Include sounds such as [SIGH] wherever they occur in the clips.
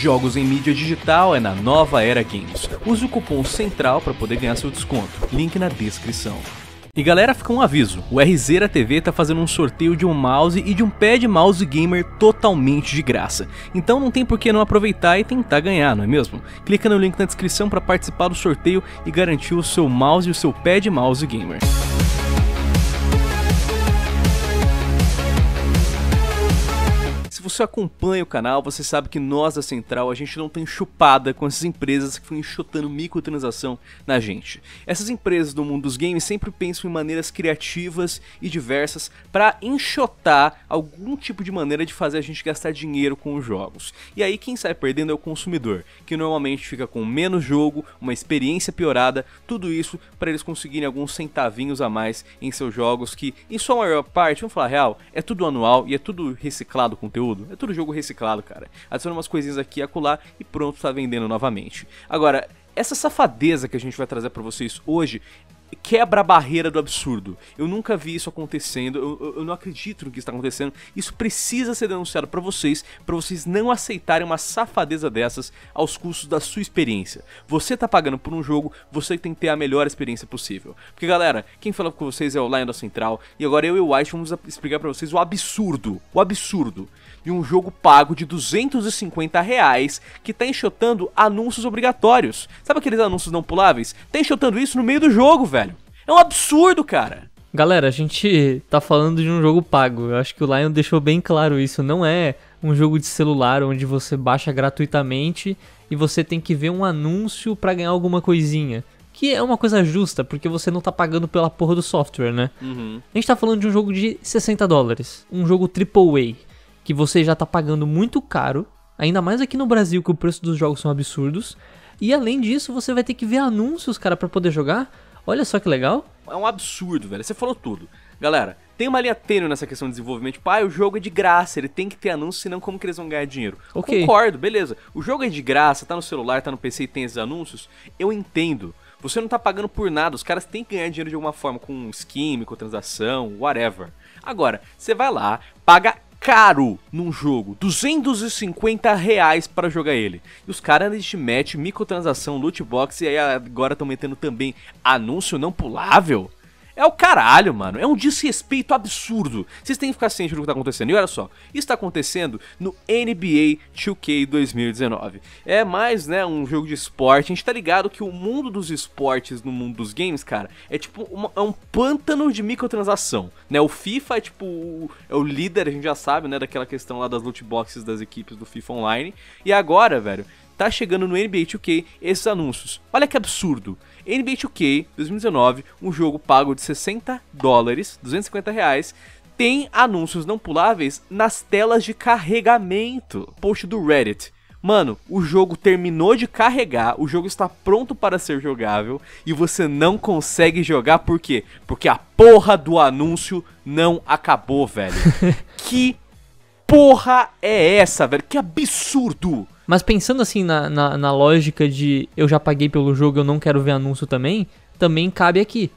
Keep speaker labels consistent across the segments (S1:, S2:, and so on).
S1: Jogos em mídia digital é na Nova Era Games. Use o cupom CENTRAL para poder ganhar seu desconto. Link na descrição. E galera, fica um aviso, o RZera TV tá fazendo um sorteio de um mouse e de um pad mouse gamer totalmente de graça. Então não tem por que não aproveitar e tentar ganhar, não é mesmo? Clica no link na descrição para participar do sorteio e garantir o seu mouse e o seu pad mouse gamer. você acompanha o canal, você sabe que nós da Central, a gente não tem chupada com essas empresas que ficam enxotando microtransação na gente. Essas empresas do mundo dos games sempre pensam em maneiras criativas e diversas para enxotar algum tipo de maneira de fazer a gente gastar dinheiro com os jogos. E aí quem sai perdendo é o consumidor, que normalmente fica com menos jogo, uma experiência piorada, tudo isso para eles conseguirem alguns centavinhos a mais em seus jogos que, em sua maior parte, vamos falar real, é tudo anual e é tudo reciclado conteúdo tudo. É tudo jogo reciclado, cara. Adiciona umas coisinhas aqui e acolá e pronto, tá vendendo novamente. Agora, essa safadeza que a gente vai trazer para vocês hoje quebra a barreira do absurdo. Eu nunca vi isso acontecendo, eu, eu, não acredito no que está acontecendo. Isso precisa ser denunciado para vocês, para vocês não aceitarem uma safadeza dessas aos custos da sua experiência. Você tá pagando por um jogo, você tem que ter a melhor experiência possível. Porque galera, quem fala com vocês é o Lion da Central, e agora eu e o White vamos explicar para vocês o absurdo, o absurdo de um jogo pago de 250 reais que tá enxotando anúncios obrigatórios. Sabe aqueles anúncios não puláveis? Tá enxotando
S2: isso no meio do jogo, velho.
S1: É um absurdo, cara.
S2: Galera, a gente tá falando de um jogo pago. Eu acho que o Lion deixou bem claro isso. Não é um jogo de celular onde você baixa gratuitamente e você tem que ver um anúncio para ganhar alguma coisinha. Que é uma coisa justa, porque você não tá pagando pela porra do software, né? Uhum. A gente tá falando de um jogo de 60 dólares. Um jogo AAA que você já tá pagando muito caro, ainda mais aqui no Brasil que o preço dos jogos são absurdos. E além disso, você vai ter que ver anúncios, cara, para poder jogar. Olha só que legal.
S1: É um absurdo, velho. Você falou tudo. Galera, tem uma linha tênue nessa questão de desenvolvimento. Pai, tipo, ah, o jogo é de graça, ele tem que ter anúncio, senão como que eles vão ganhar dinheiro? Okay. Concordo, beleza. O jogo é de graça, tá no celular, tá no PC e tem esses anúncios. Eu entendo. Você não tá pagando por nada, os caras têm que ganhar dinheiro de alguma forma, com skin, com transação, whatever. Agora, você vai lá, paga caro num jogo, 250 reais para jogar ele. E os caras ainda match microtransação, loot box e aí agora estão metendo também anúncio não pulável. É o caralho, mano. É um desrespeito absurdo. Vocês têm que ficar cientes do que tá acontecendo. E olha só, isso tá acontecendo no NBA 2K 2019. É mais, né, um jogo de esporte. A gente tá ligado que o mundo dos esportes no mundo dos games, cara, é tipo uma, é um pântano de microtransação, né? O FIFA é tipo o, é o líder, a gente já sabe, né, daquela questão lá das loot boxes das equipes do FIFA Online. E agora, velho, tá chegando no NBA 2K esses anúncios. Olha que absurdo. NBA 2K 2019, um jogo pago de 60 dólares, 250 reais, tem anúncios não puláveis nas telas de carregamento. Post do Reddit. Mano, o jogo terminou de carregar, o jogo está pronto para ser jogável e você não consegue jogar por quê? Porque a porra do anúncio não acabou, velho. [LAUGHS] que porra é essa, velho? Que absurdo!
S2: Mas pensando assim na, na, na lógica de eu já paguei pelo jogo, eu não quero ver anúncio também, também cabe aqui.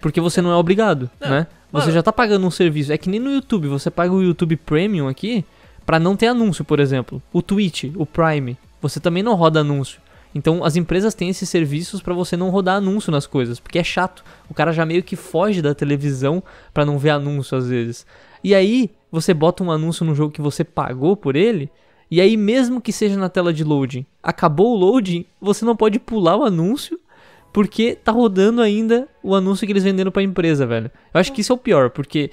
S2: Porque você não é obrigado, não, né? Mano. Você já tá pagando um serviço. É que nem no YouTube, você paga o YouTube Premium aqui para não ter anúncio, por exemplo. O Twitch, o Prime, você também não roda anúncio. Então as empresas têm esses serviços para você não rodar anúncio nas coisas, porque é chato. O cara já meio que foge da televisão para não ver anúncio às vezes. E aí, você bota um anúncio no jogo que você pagou por ele, e aí, mesmo que seja na tela de loading, acabou o loading, você não pode pular o anúncio porque tá rodando ainda o anúncio que eles venderam para a empresa, velho. Eu acho que isso é o pior, porque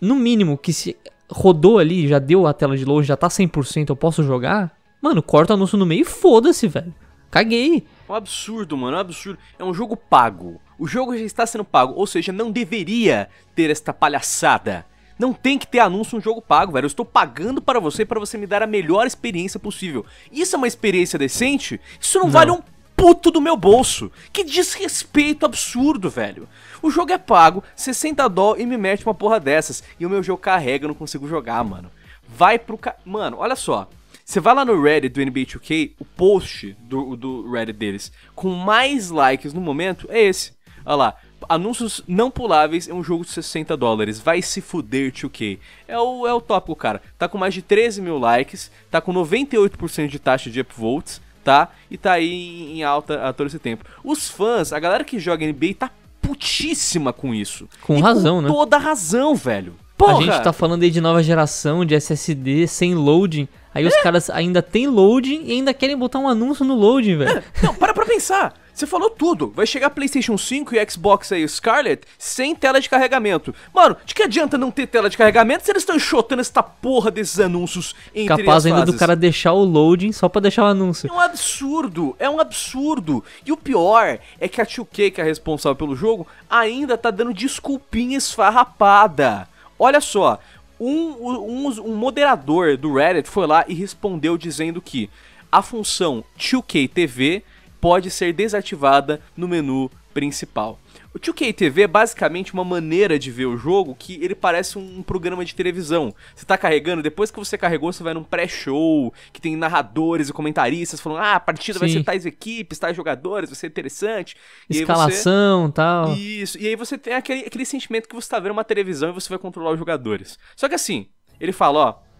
S2: no mínimo que se rodou ali, já deu a tela de loading, já tá 100%, eu posso jogar? Mano, corta o anúncio no meio e foda-se, velho. Caguei.
S1: É um absurdo, mano, é um absurdo. É um jogo pago. O jogo já está sendo pago, ou seja, não deveria ter esta palhaçada. Não tem que ter anúncio um jogo pago, velho. Eu estou pagando para você para você me dar a melhor experiência possível. Isso é uma experiência decente? Isso não, não. vale um puto do meu bolso. Que desrespeito absurdo, velho. O jogo é pago, 60 dólares e me mete uma porra dessas. E o meu jogo carrega, eu não consigo jogar, mano. Vai pro ca... Mano, olha só. Você vai lá no Reddit do NBA 2K, o post do, do Reddit deles com mais likes no momento é esse. Olha lá, Anúncios não puláveis é um jogo de 60 dólares. Vai se fuder, tio K. É o, é o tópico, cara. Tá com mais de 13 mil likes, tá com 98% de taxa de upvotes, tá? E tá aí em, em alta a todo esse tempo. Os fãs, a galera que joga
S2: NBA tá putíssima com isso. Com e razão, com né? Toda razão, velho. Porra! A gente tá falando aí de nova geração, de SSD sem loading. Aí é? os caras ainda tem loading e ainda querem botar um anúncio no loading, velho. É. Não, para pra pensar. [LAUGHS] Você falou tudo. Vai chegar PlayStation
S1: 5 e Xbox aí Scarlet sem tela de carregamento. Mano, de que adianta não ter tela de carregamento se eles estão enxotando essa porra desses anúncios entre Capaz ainda do cara
S2: deixar o loading só para deixar o anúncio. É
S1: um absurdo, é um absurdo. E o pior é que a 2K, que é responsável pelo jogo, ainda tá dando desculpinha esfarrapada. Olha só, um, um, um moderador do Reddit foi lá e respondeu dizendo que a função 2K TV pode ser desativada no menu principal. O 2K TV é basicamente uma maneira de ver o jogo que ele parece um programa de televisão. Você tá carregando, depois que você carregou, você vai num pré-show, que tem narradores e comentaristas falando: ah, a partida Sim. vai ser tais equipes, tais jogadores, vai ser interessante. E Escalação você... tal. Isso, e aí você tem aquele, aquele sentimento que você tá vendo uma televisão e você vai controlar os jogadores. Só que assim, ele fala: ó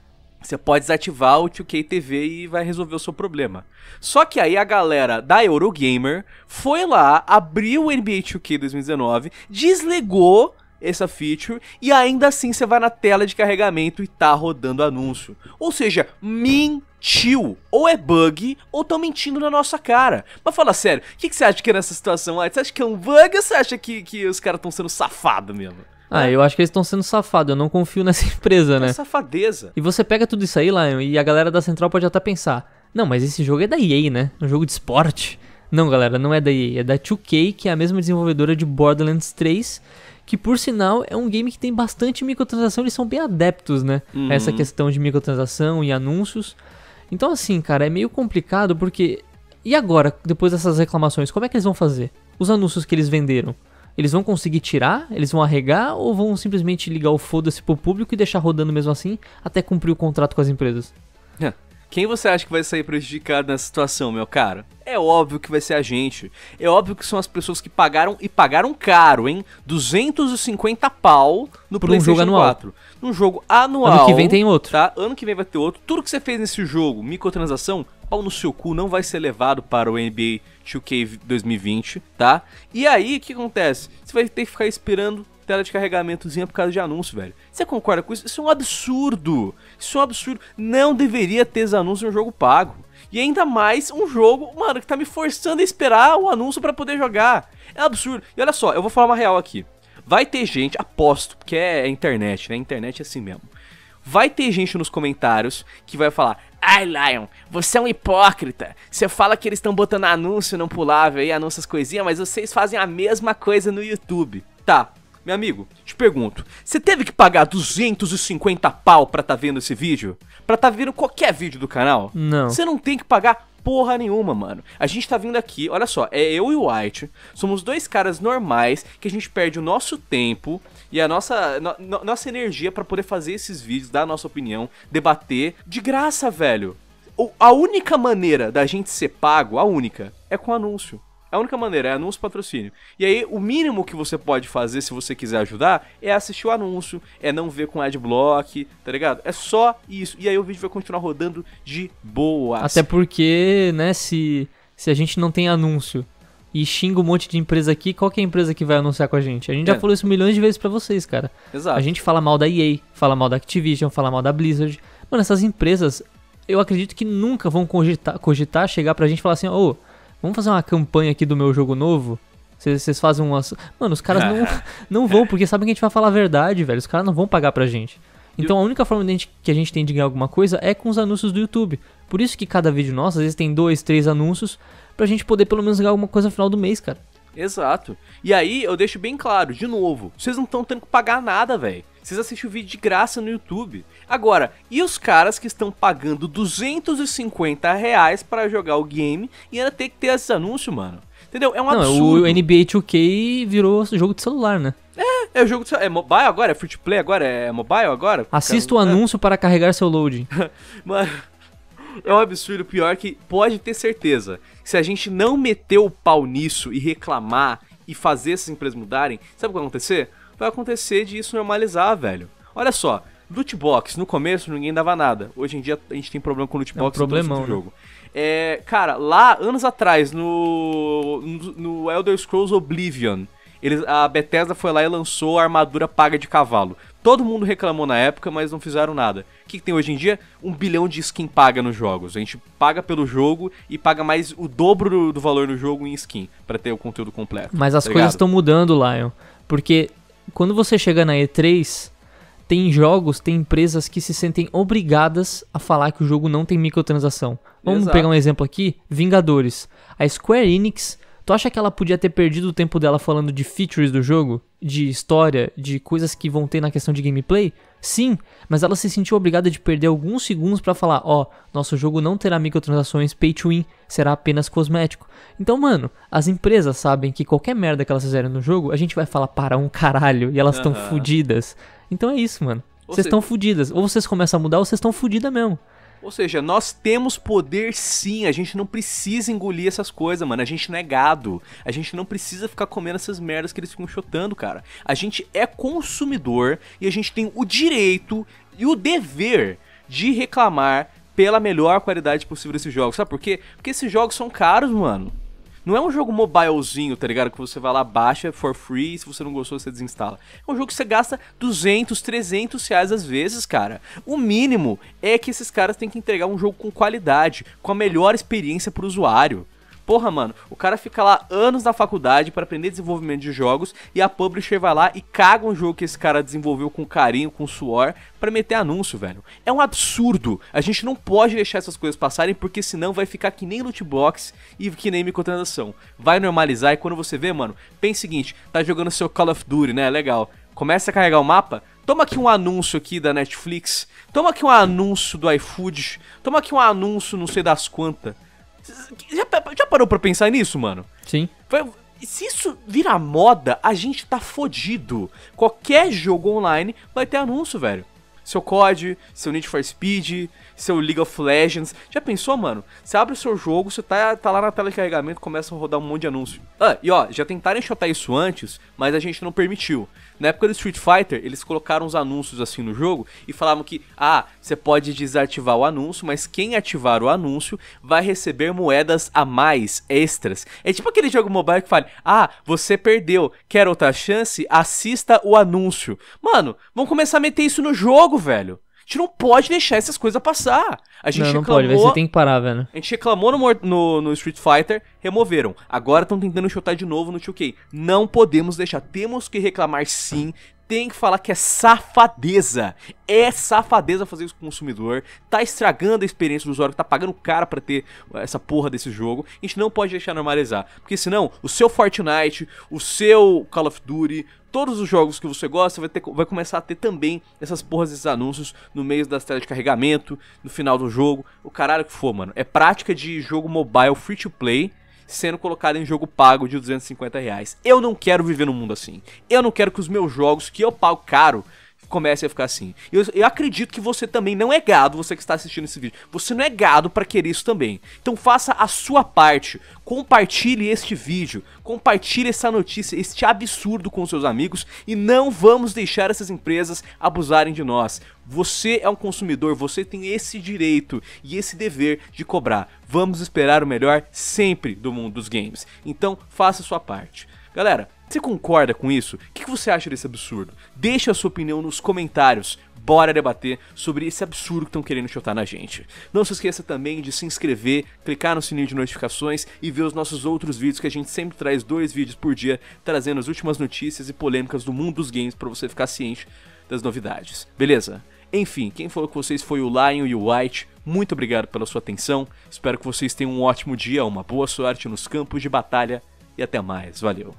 S1: você pode desativar o 2K TV e vai resolver o seu problema. Só que aí a galera da Eurogamer foi lá, abriu o NBA 2K 2019, desligou essa feature e ainda assim você vai na tela de carregamento e tá rodando anúncio. Ou seja, mentiu. Ou é bug ou tão mentindo na nossa cara. Mas fala sério, o que, que, você acha que é nessa situação? Você acha que é um bug ou você acha que, que os caras estão sendo safados mesmo?
S2: Ah, eu acho que eles estão sendo safados, eu não confio [LAUGHS] nessa empresa, tá né? É
S1: safadeza.
S2: E você pega tudo isso aí, lá e a galera da Central pode até pensar, não, mas esse jogo é da EA, né? Um jogo de esporte. Não, galera, não é da EA, é da 2K, que é a mesma desenvolvedora de Borderlands 3, que por sinal é um game que tem bastante microtransação, eles são bem adeptos, né? Uhum. A essa uhum. questão de microtransação e anúncios. Então, assim, cara, é meio complicado porque. E agora, depois dessas reclamações, como é que eles vão fazer? Os anúncios que eles venderam. Eles vão conseguir tirar? Eles vão arregar? Ou vão simplesmente ligar o foda-se pro público e deixar rodando mesmo assim até cumprir o contrato com as empresas? É.
S1: Quem você acha que vai sair prejudicado nessa situação, meu cara? É óbvio que vai ser a gente. É óbvio que são as pessoas que pagaram e pagaram caro, hein? 250 pau no Por PlayStation um jogo anual. 4. Num jogo anual. Ano que vem tem outro. Tá? Ano que vem vai ter outro. Tudo que você fez nesse jogo, microtransação, pau no seu cu não vai ser levado para o NBA 2K 2020, tá? E aí, o que acontece? Você vai ter que ficar esperando tela de carregamentozinha por causa de anúncio, velho. Você concorda com isso? Isso é um absurdo. Isso é um absurdo. Não deveria ter anúncio em um jogo pago. E ainda mais um jogo, mano, que tá me forçando a esperar o anúncio para poder jogar. É um absurdo. E olha só, eu vou falar uma real aqui. Vai ter gente, aposto, porque é internet, né? Internet é assim mesmo. Vai ter gente nos comentários que vai falar: Ai, Lion, você é um hipócrita. Você fala que eles estão botando anúncio não pulável aí, anúncio as coisinhas, mas vocês fazem a mesma coisa no YouTube. Tá, meu amigo, te pergunto, você teve que pagar 250 pau pra tá vendo esse vídeo? Pra tá vendo qualquer vídeo do canal? Não. Você não tem que pagar porra nenhuma, mano. A gente tá vindo aqui, olha só, é eu e o White, somos dois caras normais que a gente perde o nosso tempo e a nossa, no, nossa energia para poder fazer esses vídeos, dar a nossa opinião, debater de graça, velho. A única maneira da gente ser pago, a única, é com anúncio. A única maneira é anúncio patrocínio. E aí, o mínimo que você pode fazer se você quiser ajudar é assistir o anúncio, é não ver com adblock, tá ligado? É só isso. E aí o vídeo vai continuar rodando de boa.
S2: Até porque, né, se, se a gente não tem anúncio e xinga um monte de empresa aqui, qual que é a empresa que vai anunciar com a gente? A gente é. já falou isso milhões de vezes para vocês, cara. Exato. A gente fala mal da EA, fala mal da Activision, fala mal da Blizzard. Mano, essas empresas, eu acredito que nunca vão cogitar, cogitar chegar pra gente e falar assim, ô, oh, vamos fazer uma campanha aqui do meu jogo novo? Vocês fazem umas... Mano, os caras não, [LAUGHS] não vão, porque sabem que a gente vai falar a verdade, velho. Os caras não vão pagar pra gente. Então a única forma que a gente tem de ganhar alguma coisa é com os anúncios do YouTube. Por isso que cada vídeo nosso, às vezes tem dois, três anúncios, pra gente poder pelo menos ganhar alguma coisa no final do mês, cara.
S1: Exato. E aí eu deixo bem claro, de novo, vocês não estão tendo que pagar nada, velho. Vocês assistem o vídeo de graça no YouTube. Agora, e os caras que estão pagando 250 reais para jogar o game e ainda tem que ter esses anúncios, mano? Entendeu? É um não, absurdo. O
S2: NBA 2K virou jogo de celular, né?
S1: É, é o jogo de celular. É mobile agora? É free to play agora? É mobile agora?
S2: Assista o é. anúncio é. para carregar seu load. [LAUGHS]
S1: mano é um absurdo pior que pode ter certeza. Se a gente não meter o pau nisso e reclamar e fazer essas empresas mudarem, sabe o que vai acontecer? Vai acontecer de isso normalizar, velho. Olha só, loot box, no começo ninguém dava nada. Hoje em dia a gente tem problema com loot box é um problemão, tipo né? jogo. Né? É, cara, lá anos atrás no no Elder Scrolls Oblivion, eles, a Bethesda foi lá e lançou a armadura paga de cavalo. Todo mundo reclamou na época, mas não fizeram nada. O que, que, tem hoje em dia? Um bilhão de skin paga nos jogos. A gente paga pelo jogo e paga mais o dobro do valor do jogo em skin para ter o conteúdo completo. Mas as tá coisas estão
S2: mudando, Lion. Porque quando você chega na E3, tem jogos, tem empresas que se sentem obrigadas a falar que o jogo não tem microtransação. Vamos Exato. pegar um exemplo aqui: Vingadores. A Square Enix, tu acha que ela podia ter perdido o tempo dela falando de features do jogo? de história, de coisas que vão ter na questão de gameplay? Sim, mas ela se sentiu obrigada de perder alguns segundos para falar: ó, oh, nosso jogo não terá microtransações pay to win, será apenas cosmético. Então, mano, as empresas sabem que qualquer merda que elas fizerem no jogo, a gente vai falar para um caralho e elas estão uhum. fodidas. Então é isso, mano. Vocês estão fudidas. Ou vocês começam a mudar ou vocês estão fodidas mesmo.
S1: Ou seja, nós temos poder sim, a gente não precisa engolir essas coisas, mano. A gente não é gado. A gente não precisa ficar comendo essas merdas que eles ficam chutando, cara. A gente é consumidor e a gente tem o direito e o dever de reclamar pela melhor qualidade possível desses jogos. Sabe por quê? Porque esses jogos são caros, mano. Não é um jogo mobilezinho, tá ligado? Que você vai lá, baixa for free, se você não gostou, você desinstala. É um jogo que você gasta 200, 300 reais às vezes, cara. O mínimo é que esses caras têm que entregar um jogo com qualidade, com a melhor experiência pro usuário. Porra, mano, o cara fica lá anos na faculdade para aprender desenvolvimento de jogos e a publisher vai lá e caga um jogo que esse cara desenvolveu com carinho, com suor, para meter anúncio, velho. É um absurdo. A gente não pode deixar essas coisas passarem porque senão vai ficar que nem loot box e que nem microtransação. Vai normalizar e quando você vê, mano, pensa o seguinte, tá jogando seu Call of Duty, né? Legal. Começa a carregar o mapa, Toma aqui um anúncio aqui da Netflix. Toma aqui um anúncio do iFood. Toma aqui um anúncio não sei das quantas. Já, já parou pra pensar nisso, mano? Sim. se isso virar moda, a gente tá fodido. Qualquer jogo online vai ter anúncio, velho. Seu COD, seu Need for Speed, seu League of Legends. Já pensou, mano? Você abre o seu jogo, você tá, tá lá na tela de carregamento, começa a rodar um monte de anúncio. Ah, e ó, já tentaram enxotar isso antes, mas a gente não permitiu. Na época do Street Fighter, eles colocaram os anúncios assim no jogo e falavam que, ah, você pode desativar o anúncio, mas quem ativar o anúncio vai receber moedas a mais, extras. É tipo aquele jogo mobile que fala, ah, você perdeu, quer outra chance? Assista o anúncio. Mano, vão começar a meter isso no jogo logo, velho. A gente não pode deixar essas coisas passar. A gente não, não reclamou, pode, você tem que parar, velho. A gente reclamou no, no, no Street Fighter, removeram. Agora estão tentando chutar de novo no 2K. Não podemos deixar, temos que reclamar sim, tem que falar que é safadeza. É safadeza fazer isso com o consumidor. Tá estragando a experiência do usuário tá pagando caro para ter eh, essa porra desse jogo. A gente não pode deixar normalizar. Porque senão, o seu Fortnite, o seu Call of Duty, todos os jogos que você gosta vai, ter, vai começar a ter também essas porras desses anúncios no meio das telas de carregamento, no final do jogo, o caralho que for, mano. É prática de jogo mobile free to play sendo colocado em jogo pago de 250 reais. Eu não quero viver num mundo assim. Eu não quero que os meus jogos, que eu pago caro, comece a ficar assim. Eu, eu acredito que você também não é gado, você que está assistindo esse vídeo. Você não é gado para querer isso também. Então faça a sua parte. Compartilhe este vídeo, compartilhe essa notícia, este absurdo com seus amigos e não vamos deixar essas empresas abusarem de nós. Você é um consumidor, você tem esse direito e esse dever de cobrar. Vamos esperar o melhor sempre do mundo dos games. Então faça a sua parte. Galera, você concorda com isso? O que você acha desse absurdo? Deixe a sua opinião nos comentários bora debater sobre esse absurdo que estão querendo chutar na gente. Não se esqueça também de se inscrever, clicar no sininho de notificações e ver os nossos outros vídeos que a gente sempre traz dois vídeos por dia, trazendo as últimas notícias e polêmicas do mundo dos games para você ficar ciente das novidades. Beleza? Enfim, quem falou com vocês foi o Lion e o White. Muito obrigado pela sua atenção. Espero que vocês tenham um ótimo dia, uma boa sorte nos campos de batalha e até mais. Valeu.